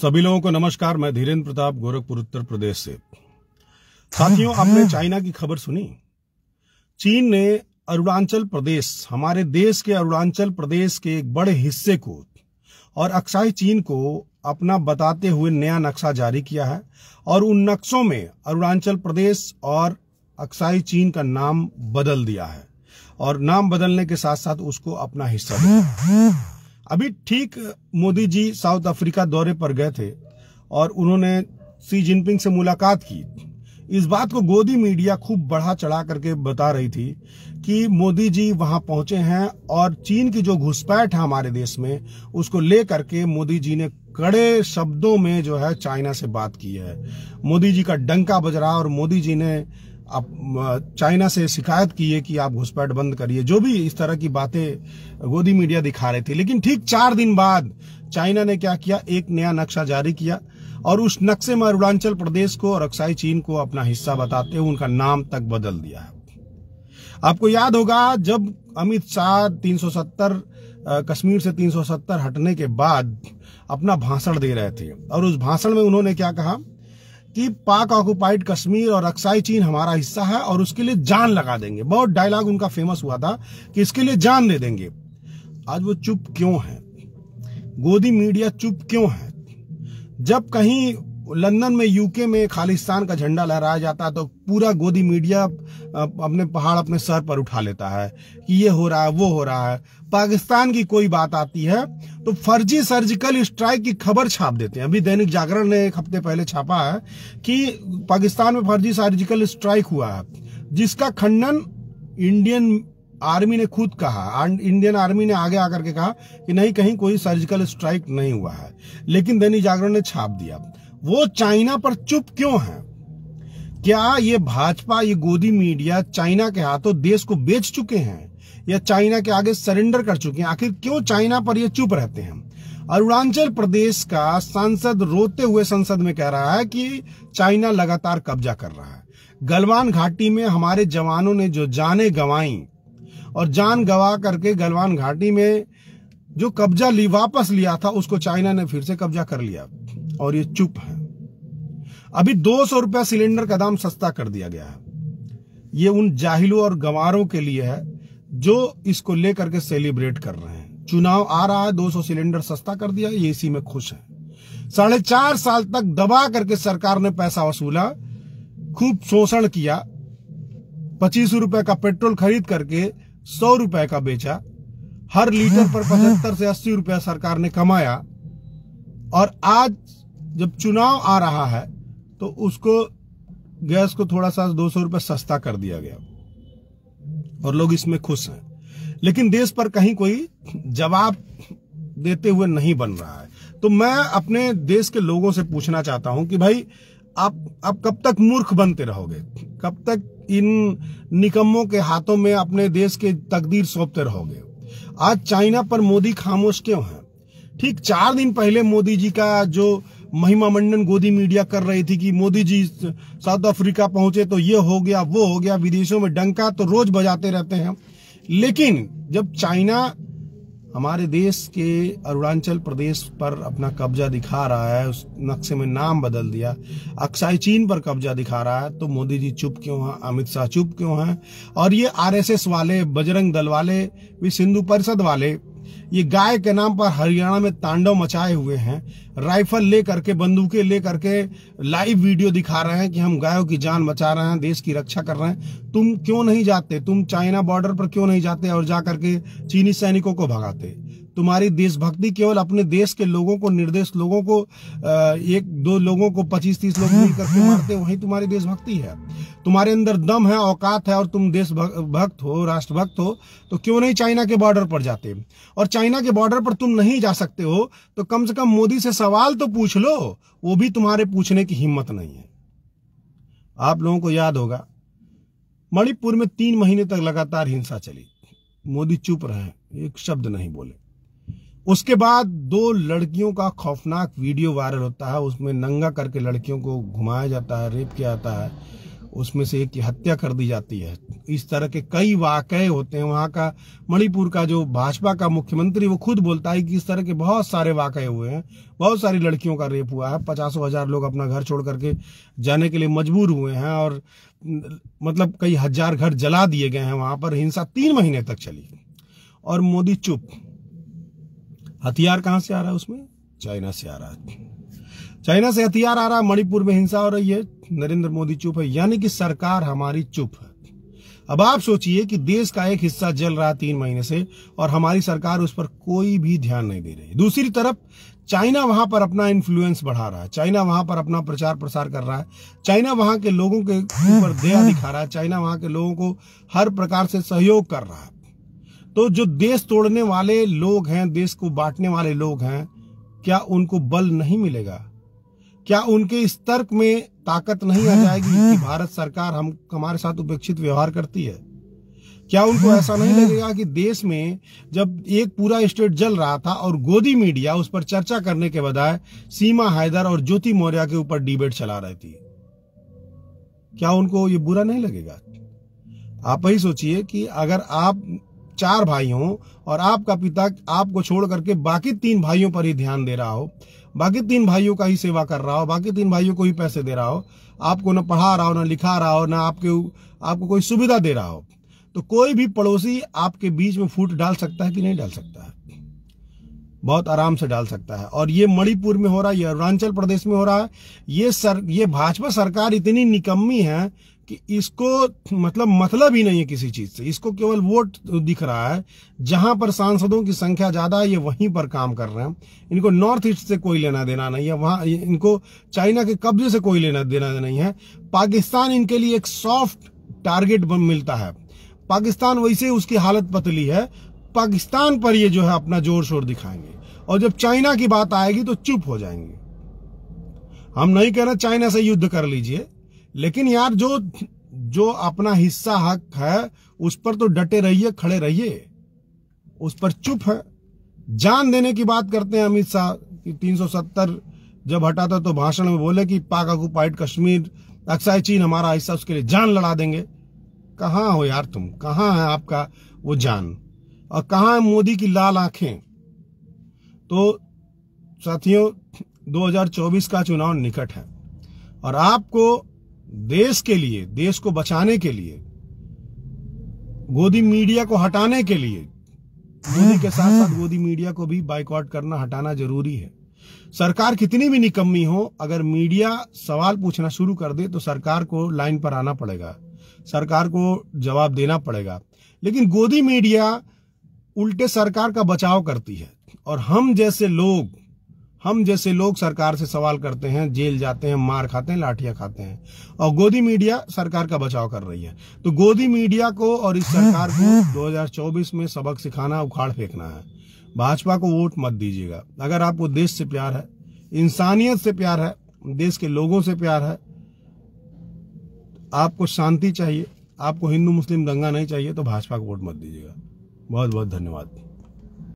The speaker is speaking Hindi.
सभी लोगों को नमस्कार मैं धीरेन्द्र प्रताप गोरखपुर उत्तर प्रदेश से साथियों आपने हाँ। चाइना की खबर सुनी चीन ने अरुणाचल प्रदेश हमारे देश के अरुणाचल प्रदेश के एक बड़े हिस्से को और अक्साई चीन को अपना बताते हुए नया नक्शा जारी किया है और उन नक्शों में अरुणाचल प्रदेश और अक्साई चीन का नाम बदल दिया है और नाम बदलने के साथ साथ उसको अपना हिस्सा दिया अभी ठीक मोदी जी साउथ अफ्रीका दौरे पर गए थे और उन्होंने सी जिनपिंग से मुलाकात की इस बात को गोदी मीडिया खूब बढ़ा चढ़ा करके बता रही थी कि मोदी जी वहां पहुंचे हैं और चीन की जो घुसपैठ है हमारे देश में उसको लेकर के मोदी जी ने कड़े शब्दों में जो है चाइना से बात की है मोदी जी का डंका बज रहा और मोदी जी ने आप चाइना से शिकायत किए कि आप घुसपैठ बंद करिए जो भी इस तरह की बातें गोदी मीडिया दिखा रहे थी लेकिन ठीक चार दिन बाद चाइना ने क्या किया एक नया नक्शा जारी किया और उस नक्शे में अरुणाचल प्रदेश को और अक्साई चीन को अपना हिस्सा बताते हुए उनका नाम तक बदल दिया है आपको याद होगा जब अमित शाह 370 कश्मीर से 370 हटने के बाद अपना भाषण दे रहे थे और उस भाषण में उन्होंने क्या कहा कि पाक ऑक्यूपाइड कश्मीर और अक्साई चीन हमारा हिस्सा है और उसके लिए जान लगा देंगे बहुत डायलॉग उनका फेमस हुआ था कि इसके लिए जान दे देंगे आज वो चुप क्यों है गोदी मीडिया चुप क्यों है जब कहीं लंदन में यूके में खालिस्तान का झंडा लहराया जाता है तो पूरा गोदी मीडिया अपने पहाड़ अपने सर पर उठा लेता है कि ये हो रहा है वो हो रहा है पाकिस्तान की कोई बात आती है तो फर्जी सर्जिकल स्ट्राइक की खबर छाप देते हैं अभी दैनिक जागरण ने एक हफ्ते पहले छापा है कि पाकिस्तान में फर्जी सर्जिकल स्ट्राइक हुआ है जिसका खंडन इंडियन आर्मी ने खुद कहा इंडियन आर्मी ने आगे आकर के कहा कि नहीं कहीं कोई सर्जिकल स्ट्राइक नहीं हुआ है लेकिन दैनिक जागरण ने छाप दिया वो चाइना पर चुप क्यों है क्या ये भाजपा ये गोदी मीडिया चाइना के हाथों देश को बेच चुके हैं या चाइना के आगे सरेंडर कर चुके हैं आखिर क्यों चाइना पर ये चुप रहते हैं अरुणाचल प्रदेश का सांसद रोते हुए संसद में कह रहा है कि चाइना लगातार कब्जा कर रहा है गलवान घाटी में हमारे जवानों ने जो जाने गंवाई और जान गवा करके गलवान घाटी में जो कब्जा ली वापस लिया था उसको चाइना ने फिर से कब्जा कर लिया और ये चुप है अभी दो सौ रुपया सिलेंडर का दाम सस्ता कर दिया गया है ये उन जाहिलों और गंवारों के लिए है जो इसको लेकर के सेलिब्रेट कर रहे हैं चुनाव आ रहा है 200 सिलेंडर सस्ता कर दिया ये इसी में खुश है साढ़े चार साल तक दबा करके सरकार ने पैसा वसूला खूब शोषण किया पच्चीस रुपए का पेट्रोल खरीद करके सौ रुपए का बेचा हर लीटर पर हाँ, हाँ। पचहत्तर से अस्सी रुपया सरकार ने कमाया और आज जब चुनाव आ रहा है तो उसको गैस को थोड़ा सा दो सौ रुपये सस्ता कर दिया गया और लोग इसमें खुश हैं लेकिन देश पर कहीं कोई जवाब देते हुए नहीं बन रहा है तो मैं अपने देश के लोगों से पूछना चाहता हूं कि भाई आप आप कब तक मूर्ख बनते रहोगे कब तक इन निकम्मों के हाथों में अपने देश के तकदीर सौंपते रहोगे आज चाइना पर मोदी खामोश क्यों है ठीक चार दिन पहले मोदी जी का जो महिमा मंडन गोदी मीडिया कर रही थी कि मोदी जी साउथ अफ्रीका पहुंचे तो ये हो गया वो हो गया विदेशों में डंका तो रोज बजाते रहते हैं लेकिन जब चाइना हमारे देश के अरुणाचल प्रदेश पर अपना कब्जा दिखा रहा है उस नक्शे में नाम बदल दिया अक्साई चीन पर कब्जा दिखा रहा है तो मोदी जी चुप क्यों हैं अमित शाह चुप क्यों हैं और ये आरएसएस वाले बजरंग दल वाले भी सिंधु परिषद वाले ये गाय के नाम पर हरियाणा में तांडव मचाए हुए हैं राइफल ले करके बंदूकें ले करके लाइव वीडियो दिखा रहे हैं कि हम गायों की जान बचा रहे हैं देश की रक्षा कर रहे हैं तुम क्यों नहीं जाते तुम चाइना बॉर्डर पर क्यों नहीं जाते और जा करके चीनी सैनिकों को भगाते तुम्हारी देशभक्ति केवल अपने देश के लोगों को निर्देश लोगों को एक दो लोगों को पच्चीस तीस लोग मिलकर हाँ, हाँ। मारते वही तुम्हारी देशभक्ति है तुम्हारे अंदर दम है औकात है और तुम देश भक्त हो राष्ट्रभक्त हो तो क्यों नहीं चाइना के बॉर्डर पर जाते और चाइना के बॉर्डर पर तुम नहीं जा सकते हो तो कम से कम मोदी से सवाल तो पूछ लो वो भी तुम्हारे पूछने की हिम्मत नहीं है आप लोगों को याद होगा मणिपुर में तीन महीने तक लगातार हिंसा चली मोदी चुप रहे एक शब्द नहीं बोले उसके बाद दो लड़कियों का खौफनाक वीडियो वायरल होता है उसमें नंगा करके लड़कियों को घुमाया जाता है रेप किया जाता है उसमें से एक की हत्या कर दी जाती है इस तरह के कई वाकये होते हैं वहाँ का मणिपुर का जो भाजपा का मुख्यमंत्री वो खुद बोलता है कि इस तरह के बहुत सारे वाकये हुए हैं बहुत सारी लड़कियों का रेप हुआ है पचासों हज़ार लोग अपना घर छोड़ करके जाने के लिए मजबूर हुए हैं और मतलब कई हज़ार घर जला दिए गए हैं वहाँ पर हिंसा तीन महीने तक चली और मोदी चुप हथियार कहां से आ रहा है उसमें चाइना से आ रहा है चाइना से हथियार आ रहा है मणिपुर में हिंसा हो रही है नरेंद्र मोदी चुप है यानी कि सरकार हमारी चुप है अब आप सोचिए कि देश का एक हिस्सा जल रहा तीन महीने से और हमारी सरकार उस पर कोई भी ध्यान नहीं दे रही दूसरी तरफ चाइना वहां पर अपना इन्फ्लुएंस बढ़ा रहा है चाइना वहां पर अपना प्रचार प्रसार कर रहा है चाइना वहां के लोगों के ऊपर दया दिखा रहा है चाइना वहां के लोगों को हर प्रकार से सहयोग कर रहा है तो जो देश तोड़ने वाले लोग हैं देश को बांटने वाले लोग हैं क्या उनको बल नहीं मिलेगा क्या उनके इस तर्क में ताकत नहीं आ जाएगी कि भारत सरकार हम हमारे साथ उपेक्षित व्यवहार करती है क्या उनको ऐसा नहीं लगेगा कि देश में जब एक पूरा स्टेट जल रहा था और गोदी मीडिया उस पर चर्चा करने के बजाय सीमा हैदर और ज्योति मौर्य के ऊपर डिबेट चला रही थी क्या उनको ये बुरा नहीं लगेगा आप ही सोचिए कि अगर आप चार भाई हूं और आपका पिता आपको छोड़ करके बाकी तीन भाइयों पर ही ध्यान दे रहा हो बाकी तीन भाइयों का ही सेवा कर रहा हो बाकी तीन भाइयों को ही पैसे दे रहा हो आपको ना पढ़ा रहा हो ना लिखा रहा हो ना आपके आपको कोई सुविधा दे रहा हो तो कोई भी पड़ोसी आपके बीच में फूट डाल सकता है कि नहीं डाल सकता है बहुत आराम से डाल सकता है और ये मणिपुर में हो रहा है ये अरुणाचल प्रदेश में हो रहा है ये सर ये भाजपा सरकार इतनी निकम्मी है कि इसको मतलब मतलब ही नहीं है किसी चीज से इसको केवल वोट दिख रहा है जहां पर सांसदों की संख्या ज्यादा है ये वहीं पर काम कर रहे हैं इनको नॉर्थ ईस्ट से कोई लेना देना नहीं है वहां इनको चाइना के कब्जे से कोई लेना देना नहीं है पाकिस्तान इनके लिए एक सॉफ्ट टारगेट मिलता है पाकिस्तान वैसे उसकी हालत पतली है पाकिस्तान पर ये जो है अपना जोर शोर दिखाएंगे और जब चाइना की बात आएगी तो चुप हो जाएंगे हम नहीं कह रहे चाइना से युद्ध कर लीजिए लेकिन यार जो जो अपना हिस्सा हक है उस पर तो डटे रहिए खड़े रहिए उस पर चुप है जान देने की बात करते हैं अमित शाह कि 370 जब हटा था तो भाषण में बोले कि पाक ऑक्यूपाइड कश्मीर अक्सा चीन हमारा हिस्सा उसके लिए जान लड़ा देंगे कहा हो यार तुम कहा है आपका वो जान और कहा है मोदी की लाल आंखें तो साथियों 2024 का चुनाव निकट है और आपको देश के लिए देश को बचाने के लिए गोदी मीडिया को हटाने के लिए गोदी के साथ साथ गोदी मीडिया को भी बाइकआउट करना हटाना जरूरी है सरकार कितनी भी निकम्मी हो अगर मीडिया सवाल पूछना शुरू कर दे तो सरकार को लाइन पर आना पड़ेगा सरकार को जवाब देना पड़ेगा लेकिन गोदी मीडिया उल्टे सरकार का बचाव करती है और हम जैसे लोग हम जैसे लोग सरकार से सवाल करते हैं जेल जाते हैं मार खाते हैं लाठियां खाते हैं और गोदी मीडिया सरकार का बचाव कर रही है तो गोदी मीडिया को और इस सरकार को 2024 में सबक सिखाना उखाड़ फेंकना है भाजपा को वोट मत दीजिएगा अगर आपको देश से प्यार है इंसानियत से प्यार है देश के लोगों से प्यार है आपको शांति चाहिए आपको हिंदू मुस्लिम दंगा नहीं चाहिए तो भाजपा को वोट मत दीजिएगा बहुत बहुत धन्यवाद